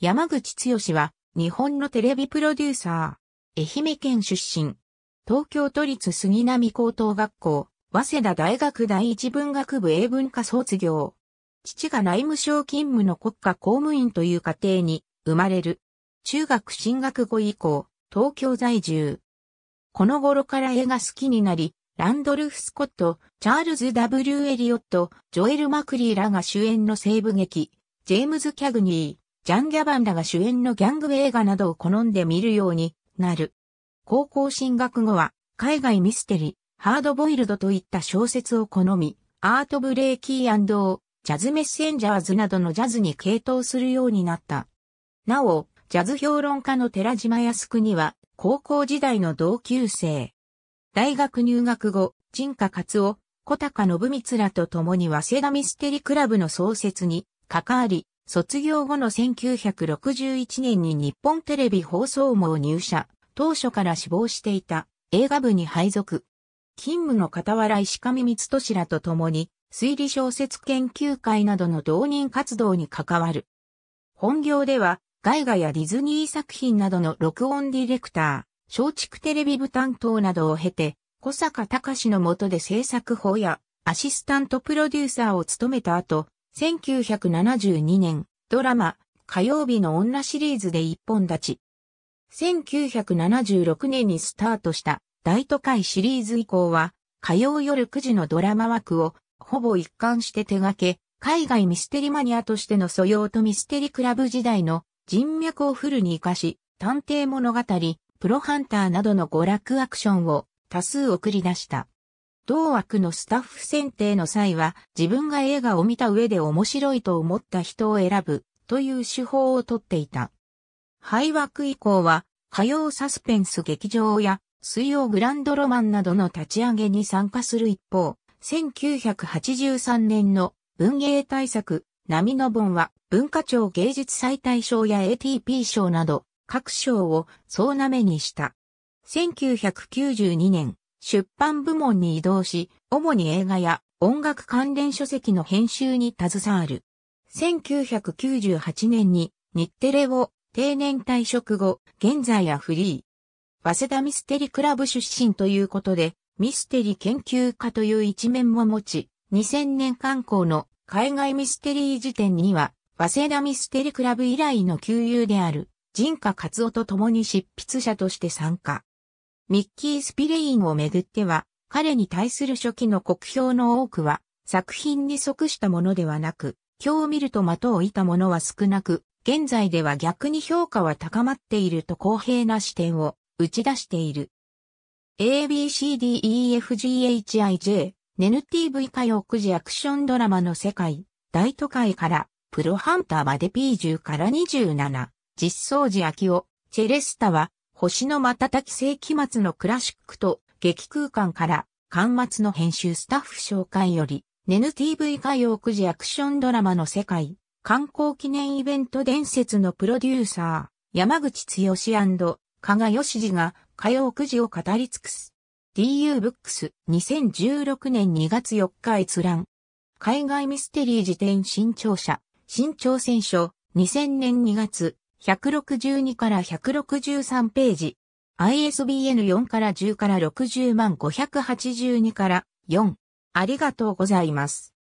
山口剛は、日本のテレビプロデューサー、愛媛県出身、東京都立杉並高等学校、早稲田大学第一文学部英文科卒業。父が内務省勤務の国家公務員という家庭に生まれる。中学進学後以降、東京在住。この頃から絵が好きになり、ランドルフ・スコット、チャールズ・ W・ エリオット、ジョエル・マクリーらが主演の西部劇、ジェームズ・キャグニー、ジャン・ギャバンらが主演のギャング映画などを好んで見るようになる。高校進学後は、海外ミステリー、ハードボイルドといった小説を好み、アート・ブレイキージャズ・メッセンジャーズなどのジャズに傾倒するようになった。なお、ジャズ評論家の寺島靖国は、高校時代の同級生。大学入学後、陳家勝夫、小高信光らと共に早稲田ミステリークラブの創設に関わり、卒業後の1961年に日本テレビ放送網入社、当初から死亡していた映画部に配属。勤務の傍ら石上光俊らと共に推理小説研究会などの導入活動に関わる。本業ではイ画やディズニー作品などの録音ディレクター、松竹テレビ部担当などを経て、小坂隆の下で制作法やアシスタントプロデューサーを務めた後、1972年、ドラマ、火曜日の女シリーズで一本立ち。1976年にスタートした大都会シリーズ以降は、火曜夜9時のドラマ枠をほぼ一貫して手掛け、海外ミステリマニアとしての素養とミステリクラブ時代の人脈をフルに活かし、探偵物語、プロハンターなどの娯楽アクションを多数送り出した。同枠のスタッフ選定の際は自分が映画を見た上で面白いと思った人を選ぶという手法をとっていた。廃枠以降は火曜サスペンス劇場や水曜グランドロマンなどの立ち上げに参加する一方、1983年の文芸対策、波の盆は文化庁芸術祭大賞や ATP 賞など各賞を総なめにした。1992年、出版部門に移動し、主に映画や音楽関連書籍の編集に携わる。1998年に日テレを定年退職後、現在はフリー。早稲田ミステリクラブ出身ということで、ミステリ研究家という一面も持ち、2000年刊行の海外ミステリー辞典には、早稲田ミステリクラブ以来の旧友である、陣家勝夫と共に執筆者として参加。ミッキー・スピレインをめぐっては、彼に対する初期の国評の多くは、作品に即したものではなく、今日見ると的を射たものは少なく、現在では逆に評価は高まっていると公平な視点を打ち出している。ABCDEFGHIJ、NTV 歌謡くじアクションドラマの世界、大都会から、プロハンターまで P10 から27、実装時秋を、チェレスタは、星の瞬き世紀末のクラシックと劇空間から、巻末の編集スタッフ紹介より、n t v 歌謡くじアクションドラマの世界、観光記念イベント伝説のプロデューサー、山口剛加賀義次が歌謡くじを語り尽くす。DU ブックス2016年2月4日閲覧。海外ミステリー辞典新潮社、新潮選書、2000年2月、162から163ページ。ISBN 4から10から60万582から4。ありがとうございます。